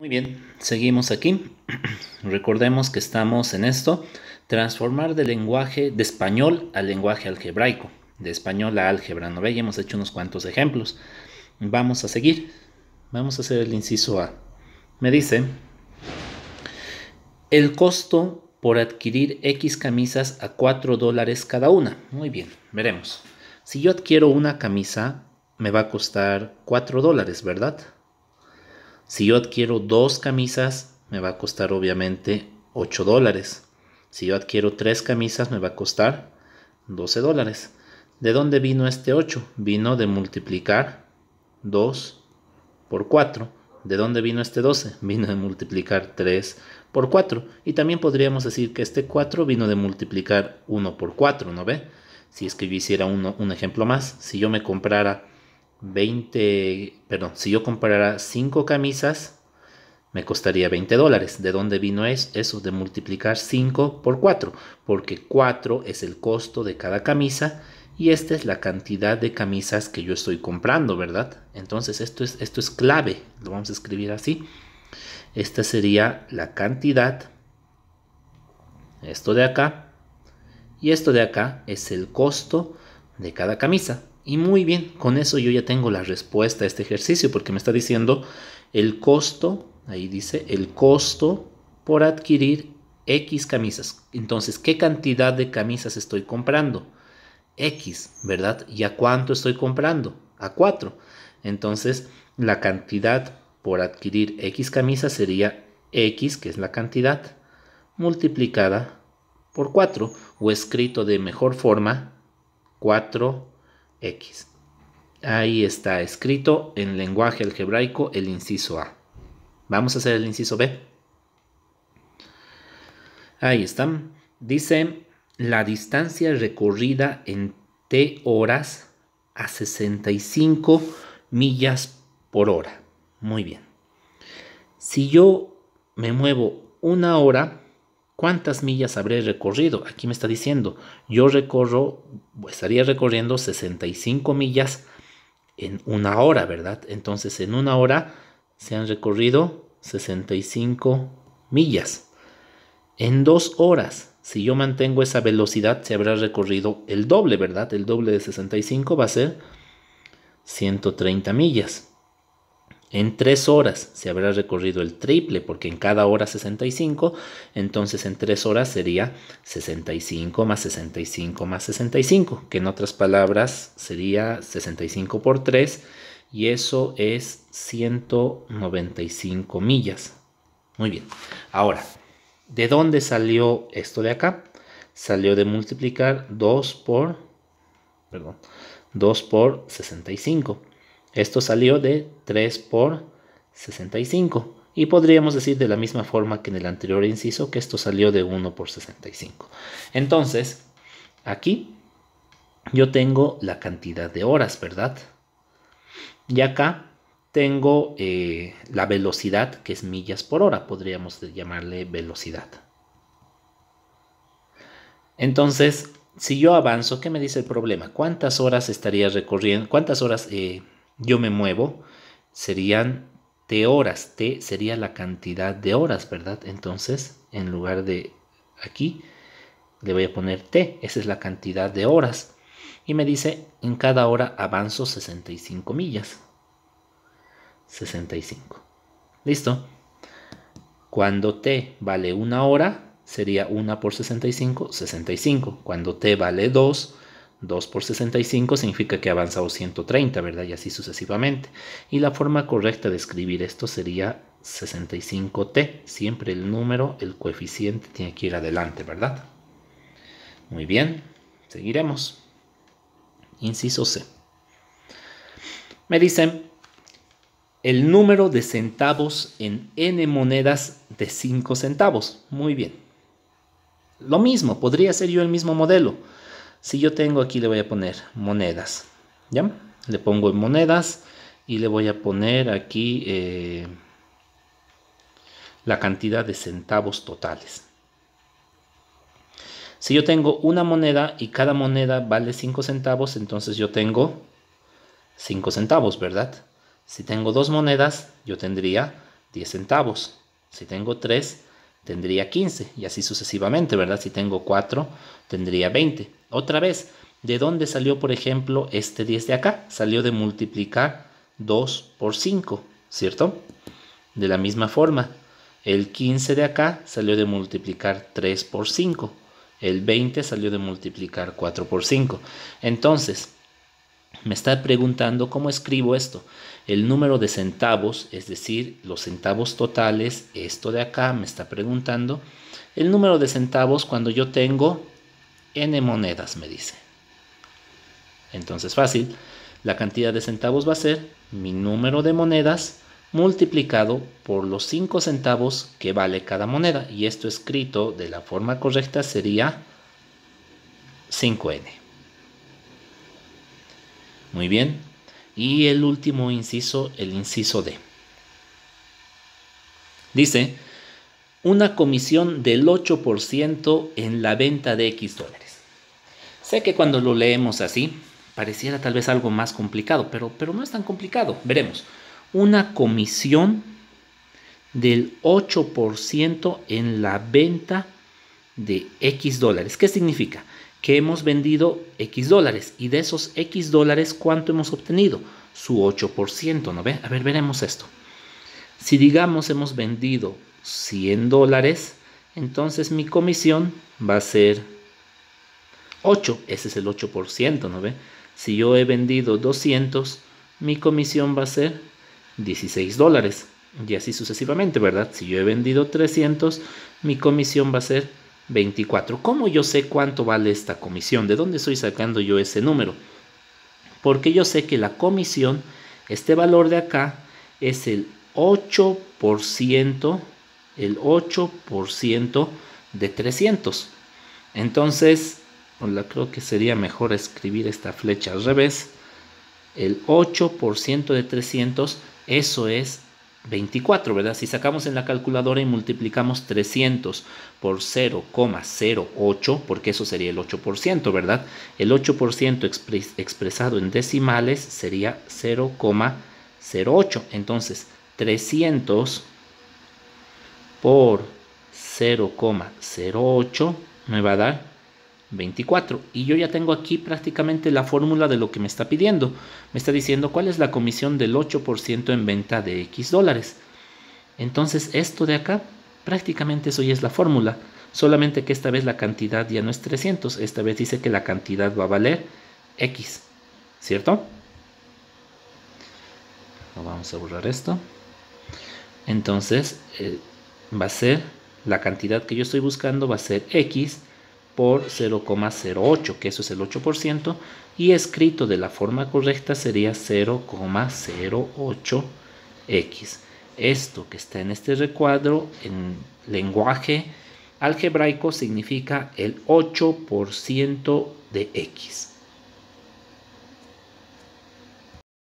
Muy bien, seguimos aquí. Recordemos que estamos en esto, transformar del lenguaje de español al lenguaje algebraico, de español a álgebra ¿no? hemos hecho unos cuantos ejemplos. Vamos a seguir, vamos a hacer el inciso A. Me dice, el costo por adquirir X camisas a 4 dólares cada una. Muy bien, veremos. Si yo adquiero una camisa, me va a costar 4 dólares, ¿verdad? Si yo adquiero dos camisas, me va a costar obviamente 8 dólares. Si yo adquiero tres camisas, me va a costar 12 dólares. ¿De dónde vino este 8? Vino de multiplicar 2 por 4. ¿De dónde vino este 12? Vino de multiplicar 3 por 4. Y también podríamos decir que este 4 vino de multiplicar 1 por 4, ¿no ve? Si es que yo hiciera un ejemplo más, si yo me comprara 20, perdón, si yo comprara 5 camisas, me costaría 20 dólares. ¿De dónde vino eso? De multiplicar 5 por 4, porque 4 es el costo de cada camisa y esta es la cantidad de camisas que yo estoy comprando, ¿verdad? Entonces esto es, esto es clave, lo vamos a escribir así. Esta sería la cantidad, esto de acá, y esto de acá es el costo de cada camisa. Y muy bien, con eso yo ya tengo la respuesta a este ejercicio porque me está diciendo el costo, ahí dice, el costo por adquirir X camisas. Entonces, ¿qué cantidad de camisas estoy comprando? X, ¿verdad? ¿Y a cuánto estoy comprando? A 4. Entonces, la cantidad por adquirir X camisas sería X, que es la cantidad, multiplicada por 4, o escrito de mejor forma, 4 X. Ahí está escrito en lenguaje algebraico el inciso A. Vamos a hacer el inciso B. Ahí están. Dice la distancia recorrida en T horas a 65 millas por hora. Muy bien. Si yo me muevo una hora, ¿cuántas millas habré recorrido? Aquí me está diciendo, yo recorro pues, estaría recorriendo 65 millas en una hora, ¿verdad? Entonces en una hora se han recorrido 65 millas. En dos horas, si yo mantengo esa velocidad, se habrá recorrido el doble, ¿verdad? El doble de 65 va a ser 130 millas. En tres horas se habrá recorrido el triple, porque en cada hora 65, entonces en tres horas sería 65 más 65 más 65, que en otras palabras sería 65 por 3, y eso es 195 millas. Muy bien, ahora, ¿de dónde salió esto de acá? Salió de multiplicar 2 por, 2 por 65. Esto salió de 3 por 65. Y podríamos decir de la misma forma que en el anterior inciso que esto salió de 1 por 65. Entonces, aquí yo tengo la cantidad de horas, ¿verdad? Y acá tengo eh, la velocidad, que es millas por hora, podríamos llamarle velocidad. Entonces, si yo avanzo, ¿qué me dice el problema? ¿Cuántas horas estaría recorriendo? ¿Cuántas horas eh, yo me muevo, serían T horas. T sería la cantidad de horas, ¿verdad? Entonces, en lugar de aquí, le voy a poner T. Esa es la cantidad de horas. Y me dice, en cada hora avanzo 65 millas. 65. ¿Listo? Cuando T vale una hora, sería 1 por 65, 65. Cuando T vale 2, 2 por 65 significa que ha avanzado 130, ¿verdad? Y así sucesivamente. Y la forma correcta de escribir esto sería 65t. Siempre el número, el coeficiente tiene que ir adelante, ¿verdad? Muy bien, seguiremos. Inciso C. Me dicen el número de centavos en n monedas de 5 centavos. Muy bien. Lo mismo, podría ser yo el mismo modelo si yo tengo aquí le voy a poner monedas, ¿ya? Le pongo en monedas y le voy a poner aquí eh, la cantidad de centavos totales. Si yo tengo una moneda y cada moneda vale 5 centavos, entonces yo tengo 5 centavos, ¿verdad? Si tengo dos monedas, yo tendría 10 centavos. Si tengo tres, tendría 15 y así sucesivamente, ¿verdad? Si tengo 4, tendría 20. Otra vez, ¿de dónde salió, por ejemplo, este 10 de acá? Salió de multiplicar 2 por 5, ¿cierto? De la misma forma, el 15 de acá salió de multiplicar 3 por 5. El 20 salió de multiplicar 4 por 5. Entonces, me está preguntando cómo escribo esto el número de centavos, es decir, los centavos totales, esto de acá me está preguntando, el número de centavos cuando yo tengo n monedas, me dice. Entonces fácil, la cantidad de centavos va a ser mi número de monedas multiplicado por los 5 centavos que vale cada moneda. Y esto escrito de la forma correcta sería 5n. Muy bien, y el último inciso, el inciso D. Dice, una comisión del 8% en la venta de X dólares. Sé que cuando lo leemos así, pareciera tal vez algo más complicado, pero, pero no es tan complicado. Veremos. Una comisión del 8% en la venta de X dólares. ¿Qué significa? Que hemos vendido X dólares y de esos X dólares, ¿cuánto hemos obtenido? Su 8%, ¿no ve? A ver, veremos esto. Si digamos hemos vendido 100 dólares, entonces mi comisión va a ser 8. Ese es el 8%, ¿no ve? Si yo he vendido 200, mi comisión va a ser 16 dólares. Y así sucesivamente, ¿verdad? Si yo he vendido 300, mi comisión va a ser 24. ¿Cómo yo sé cuánto vale esta comisión? ¿De dónde estoy sacando yo ese número? Porque yo sé que la comisión, este valor de acá, es el 8%, el 8% de 300. Entonces, pues, creo que sería mejor escribir esta flecha al revés. El 8% de 300, eso es 24, ¿verdad? Si sacamos en la calculadora y multiplicamos 300 por 0,08, porque eso sería el 8%, ¿verdad? El 8% expresado en decimales sería 0,08. Entonces, 300 por 0,08 me va a dar 24. Y yo ya tengo aquí prácticamente la fórmula de lo que me está pidiendo. Me está diciendo cuál es la comisión del 8% en venta de X dólares. Entonces esto de acá, prácticamente eso ya es la fórmula. Solamente que esta vez la cantidad ya no es 300. Esta vez dice que la cantidad va a valer X. ¿Cierto? Vamos a borrar esto. Entonces eh, va a ser la cantidad que yo estoy buscando va a ser X por 0,08, que eso es el 8%, y escrito de la forma correcta sería 0,08x. Esto que está en este recuadro en lenguaje algebraico significa el 8% de x.